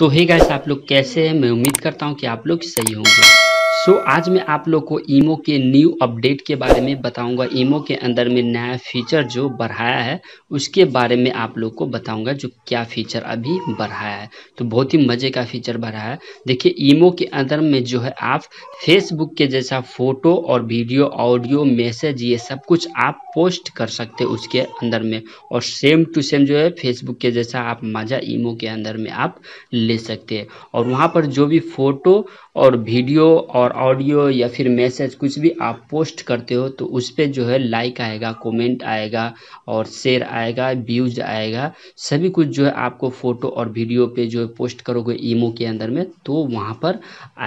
तो hey guys आप लोग कैसे हैं मैं उम्मीद करता हूँ कि आप लोग सही होंगे सो so, आज मैं आप लोग को ईमो के न्यू अपडेट के बारे में बताऊंगा ईमो के अंदर में नया फीचर जो बढ़ाया है उसके बारे में आप लोग को बताऊंगा जो क्या फीचर अभी बढ़ाया है तो बहुत ही मज़े का फीचर बढ़ाया है देखिए ईमो के अंदर में जो है आप फेसबुक के जैसा फ़ोटो और वीडियो ऑडियो मैसेज ये सब कुछ आप पोस्ट कर सकते उसके अंदर में और सेम टू सेम जो है फेसबुक के जैसा आप मज़ा ईमो के अंदर में आप ले सकते हैं और वहाँ पर जो भी फ़ोटो और वीडियो और और ऑडियो या फिर मैसेज कुछ भी आप पोस्ट करते हो तो उस पर जो है लाइक आएगा कमेंट आएगा और शेयर आएगा व्यूज आएगा सभी कुछ जो है आपको फ़ोटो और वीडियो पे जो है पोस्ट करोगे ईमो के अंदर में तो वहाँ पर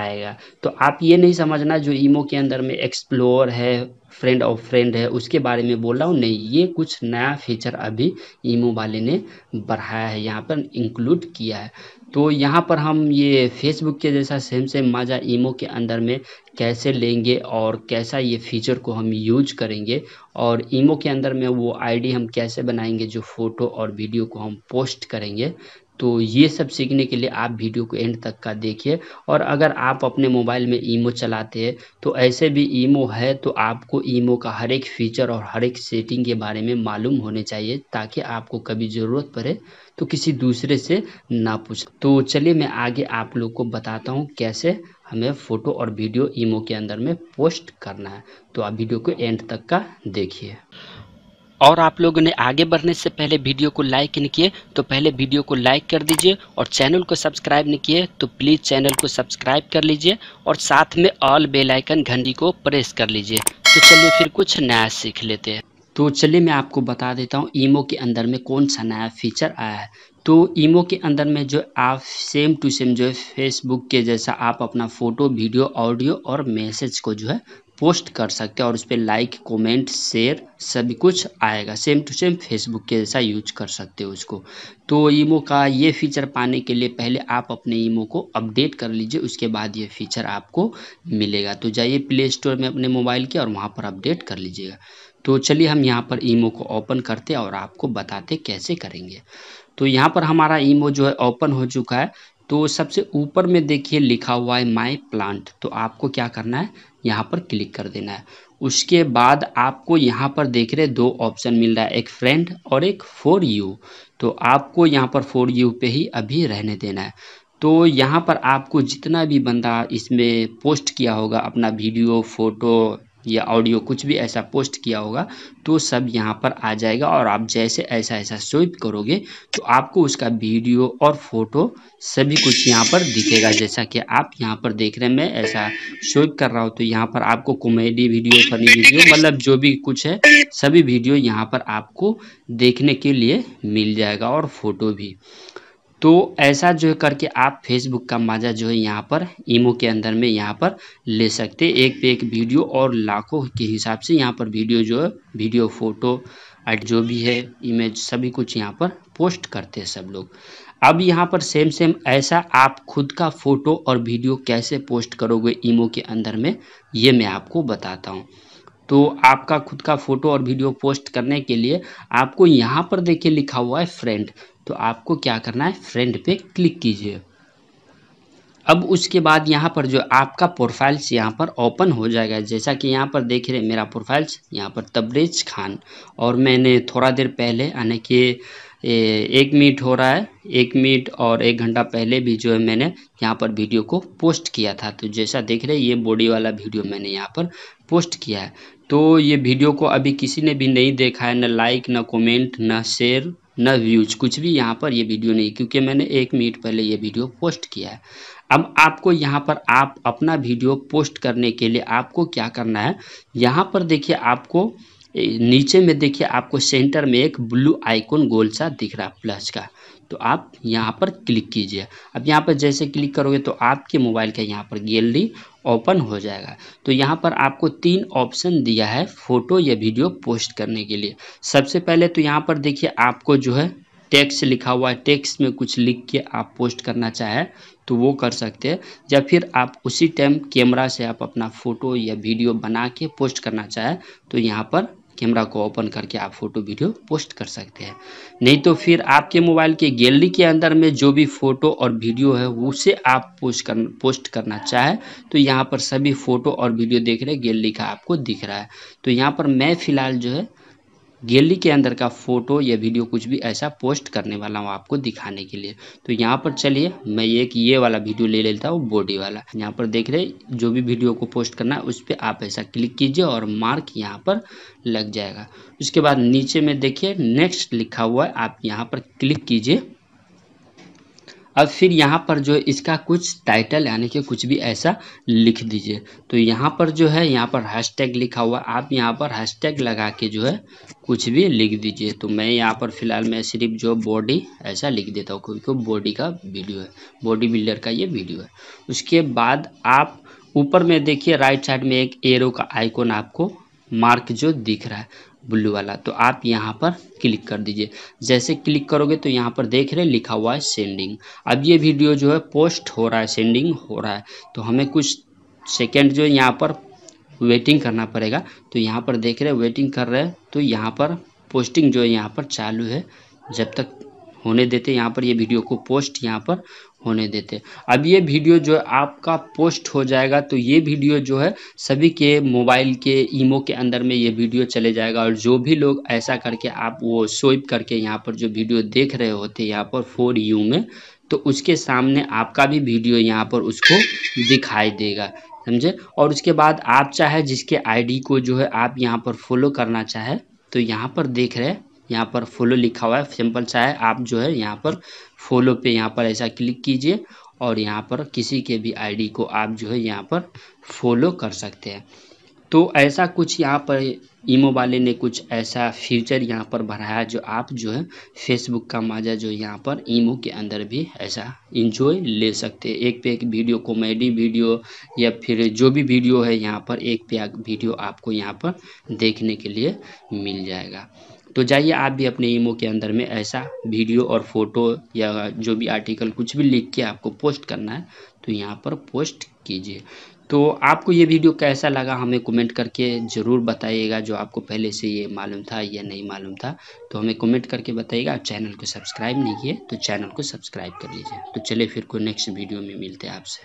आएगा तो आप ये नहीं समझना जो ईमो के अंदर में एक्सप्लोर है फ्रेंड ऑफ फ्रेंड है उसके बारे में बोल रहा हूँ नहीं ये कुछ नया फीचर अभी ईमो वाले ने बढ़ाया है यहाँ पर इंक्लूड किया है तो यहाँ पर हम ये फेसबुक के जैसा सेम सेम माजा ईमो के अंदर में कैसे लेंगे और कैसा ये फीचर को हम यूज करेंगे और ईमो के अंदर में वो आईडी हम कैसे बनाएंगे जो फ़ोटो और वीडियो को हम पोस्ट करेंगे तो ये सब सीखने के लिए आप वीडियो को एंड तक का देखिए और अगर आप अपने मोबाइल में ईमो चलाते हैं तो ऐसे भी ईमो है तो आपको ईमो का हर एक फीचर और हर एक सेटिंग के बारे में मालूम होने चाहिए ताकि आपको कभी ज़रूरत पड़े तो किसी दूसरे से ना पूछ तो चलिए मैं आगे आप लोग को बताता हूँ कैसे हमें फ़ोटो और वीडियो ईमो के अंदर में पोस्ट करना है तो आप वीडियो को एंड तक का देखिए और आप लोगों ने आगे बढ़ने से पहले वीडियो को लाइक नहीं किए तो पहले वीडियो को लाइक कर दीजिए और चैनल को सब्सक्राइब नहीं किए तो प्लीज़ चैनल को सब्सक्राइब कर लीजिए और साथ में ऑल बेल आइकन घंटी को प्रेस कर लीजिए तो चलिए फिर कुछ नया सीख लेते हैं तो चलिए मैं आपको बता देता हूँ ईमो के अंदर में कौन सा नया फीचर आया है तो ईमो के अंदर में जो आप सेम टू सेम जो है फेसबुक के जैसा आप अपना फ़ोटो वीडियो ऑडियो और मैसेज को जो है पोस्ट कर सकते हैं और उस पर लाइक कमेंट शेयर सभी कुछ आएगा सेम टू सेम फेसबुक के जैसा यूज कर सकते हो उसको तो ईमो का ये फीचर पाने के लिए पहले आप अपने ईमो को अपडेट कर लीजिए उसके बाद ये फीचर आपको मिलेगा तो जाइए प्ले स्टोर में अपने मोबाइल के और वहाँ पर अपडेट कर लीजिएगा तो चलिए हम यहाँ पर ईमो को ओपन करते और आपको बताते कैसे करेंगे तो यहाँ पर हमारा ईमो जो है ओपन हो चुका है तो सबसे ऊपर में देखिए लिखा हुआ है माई प्लांट तो आपको क्या करना है यहाँ पर क्लिक कर देना है उसके बाद आपको यहाँ पर देख रहे दो ऑप्शन मिल रहा है एक फ्रेंड और एक फोर यू तो आपको यहाँ पर फोर यू पे ही अभी रहने देना है तो यहाँ पर आपको जितना भी बंदा इसमें पोस्ट किया होगा अपना वीडियो फ़ोटो या ऑडियो कुछ भी ऐसा पोस्ट किया होगा तो सब यहाँ पर आ जाएगा और आप जैसे ऐसा ऐसा स्वीप करोगे तो आपको उसका वीडियो और फोटो सभी कुछ यहाँ पर दिखेगा जैसा कि आप यहाँ पर देख रहे हैं मैं ऐसा स्वीप कर रहा हूँ तो यहाँ पर आपको कॉमेडी वीडियो फनी वीडियो मतलब जो भी कुछ है सभी वीडियो यहाँ पर आपको देखने के लिए मिल जाएगा और फोटो भी तो ऐसा जो है करके आप फेसबुक का मज़ा जो है यहाँ पर ईमो के अंदर में यहाँ पर ले सकते एक पे एक वीडियो और लाखों के हिसाब से यहाँ पर वीडियो जो है वीडियो फ़ोटो एड जो भी है इमेज सभी कुछ यहाँ पर पोस्ट करते हैं सब लोग अब यहाँ पर सेम सेम ऐसा आप खुद का फ़ोटो और वीडियो कैसे पोस्ट करोगे ईमो के अंदर में ये मैं आपको बताता हूँ तो आपका खुद का फ़ोटो और वीडियो पोस्ट करने के लिए आपको यहाँ पर देखिए लिखा हुआ है फ्रेंड तो आपको क्या करना है फ्रेंड पे क्लिक कीजिए अब उसके बाद यहाँ पर जो आपका प्रोफाइल्स यहाँ पर ओपन हो जाएगा जैसा कि यहाँ पर देख रहे मेरा प्रोफाइल्स यहाँ पर तबरेज खान और मैंने थोड़ा देर पहले यानी कि एक मिनट हो रहा है एक मिनट और एक घंटा पहले भी जो है मैंने यहाँ पर वीडियो को पोस्ट किया था तो जैसा देख रहे हैं ये बॉडी वाला वीडियो मैंने यहाँ पर पोस्ट किया है तो ये वीडियो को अभी किसी ने भी नहीं देखा है न लाइक न कमेंट न शेयर न व्यूज कुछ भी यहाँ पर ये वीडियो नहीं क्योंकि मैंने एक मिनट पहले ये वीडियो पोस्ट किया है अब आपको यहाँ पर आप अपना वीडियो पोस्ट करने के लिए आपको क्या करना है यहाँ पर देखिए आपको नीचे में देखिए आपको सेंटर में एक ब्लू आइकॉन गोल सा दिख रहा है प्लस का तो आप यहाँ पर क्लिक कीजिए अब यहाँ पर जैसे क्लिक करोगे तो आपके मोबाइल का यहाँ पर गैलरी ओपन हो जाएगा तो यहाँ पर आपको तीन ऑप्शन दिया है फ़ोटो या वीडियो पोस्ट करने के लिए सबसे पहले तो यहाँ पर देखिए आपको जो है टेक्स्ट लिखा हुआ है टेक्स्ट में कुछ लिख के आप पोस्ट करना चाहें तो वो कर सकते हैं या फिर आप उसी टाइम कैमरा से आप अपना फ़ोटो या वीडियो बना के पोस्ट करना चाहें तो यहाँ पर कैमरा को ओपन करके आप फोटो वीडियो पोस्ट कर सकते हैं नहीं तो फिर आपके मोबाइल के गैलरी के अंदर में जो भी फ़ोटो और वीडियो है उसे आप पोस्ट कर पोस्ट करना चाहें तो यहाँ पर सभी फ़ोटो और वीडियो देख रहे गैलरी का आपको दिख रहा है तो यहाँ पर मैं फ़िलहाल जो है गैलरी के अंदर का फ़ोटो या वीडियो कुछ भी ऐसा पोस्ट करने वाला हूँ आपको दिखाने के लिए तो यहाँ पर चलिए मैं एक ये वाला वीडियो ले लेता हूँ बॉडी वाला यहाँ पर देख रहे जो भी वीडियो को पोस्ट करना है उस पर आप ऐसा क्लिक कीजिए और मार्क यहाँ पर लग जाएगा उसके बाद नीचे में देखिए नेक्स्ट लिखा हुआ है आप यहाँ पर क्लिक कीजिए अब फिर यहाँ पर जो इसका कुछ टाइटल यानी कि कुछ भी ऐसा लिख दीजिए तो यहाँ पर जो है यहाँ पर हैशटैग लिखा हुआ आप यहाँ पर हैशटैग लगा के जो है कुछ भी लिख दीजिए तो मैं यहाँ पर फिलहाल मैं सिर्फ जो बॉडी ऐसा लिख देता हूँ क्योंकि बॉडी का वीडियो है बॉडी बिल्डर का ये वीडियो है उसके बाद आप ऊपर में देखिए राइट साइड में एक एरो का आइकॉन आपको मार्क जो दिख रहा है ब्लू वाला तो आप यहाँ पर क्लिक कर दीजिए जैसे क्लिक करोगे तो यहाँ पर देख रहे लिखा हुआ है सेंडिंग अब ये वीडियो जो है पोस्ट हो रहा है सेंडिंग हो रहा है तो हमें कुछ सेकेंड जो यहाँ पर वेटिंग करना पड़ेगा तो यहाँ पर देख रहे वेटिंग कर रहे हैं तो यहाँ पर पोस्टिंग जो है यहाँ पर चालू है जब तक होने देते यहाँ पर ये वीडियो को पोस्ट यहाँ पर होने देते अब ये वीडियो जो है आपका पोस्ट हो जाएगा तो ये वीडियो जो है सभी के मोबाइल के ईमो के अंदर में ये वीडियो चले जाएगा और जो भी लोग ऐसा करके आप वो स्वइप करके यहाँ पर जो वीडियो देख रहे होते यहाँ पर फोर यू में तो उसके सामने आपका भी वीडियो यहाँ पर उसको दिखाई देगा समझे और उसके बाद आप चाहे जिसके आईडी को जो है आप यहाँ पर फॉलो करना चाहे तो यहाँ पर देख रहे यहाँ पर फॉलो लिखा हुआ है सिंपल सा है आप जो है यहाँ पर फॉलो पे यहाँ पर ऐसा क्लिक कीजिए और यहाँ पर किसी के भी आईडी को आप जो है यहाँ पर फॉलो कर सकते हैं तो ऐसा कुछ यहाँ पर ईमो वाले ने कुछ ऐसा फीचर यहाँ पर बढ़ाया जो आप जो है फेसबुक का मज़ा जो यहाँ पर ईमो के अंदर भी ऐसा इंजॉय ले सकते हैं एक पे एक वीडियो कॉमेडी वीडियो या फिर जो भी वीडियो है यहाँ पर एक पे एक वीडियो आपको यहाँ पर देखने के लिए मिल जाएगा तो जाइए आप भी अपने ईमो के अंदर में ऐसा वीडियो और फोटो या जो भी आर्टिकल कुछ भी लिख के आपको पोस्ट करना है तो यहाँ पर पोस्ट कीजिए तो आपको ये वीडियो कैसा लगा हमें कमेंट करके ज़रूर बताइएगा जो आपको पहले से ये मालूम था या नहीं मालूम था तो हमें कमेंट करके बताइएगा चैनल को सब्सक्राइब नहीं किए तो चैनल को सब्सक्राइब कर लीजिए तो चलिए फिर कोई नेक्स्ट वीडियो में मिलते हैं आपसे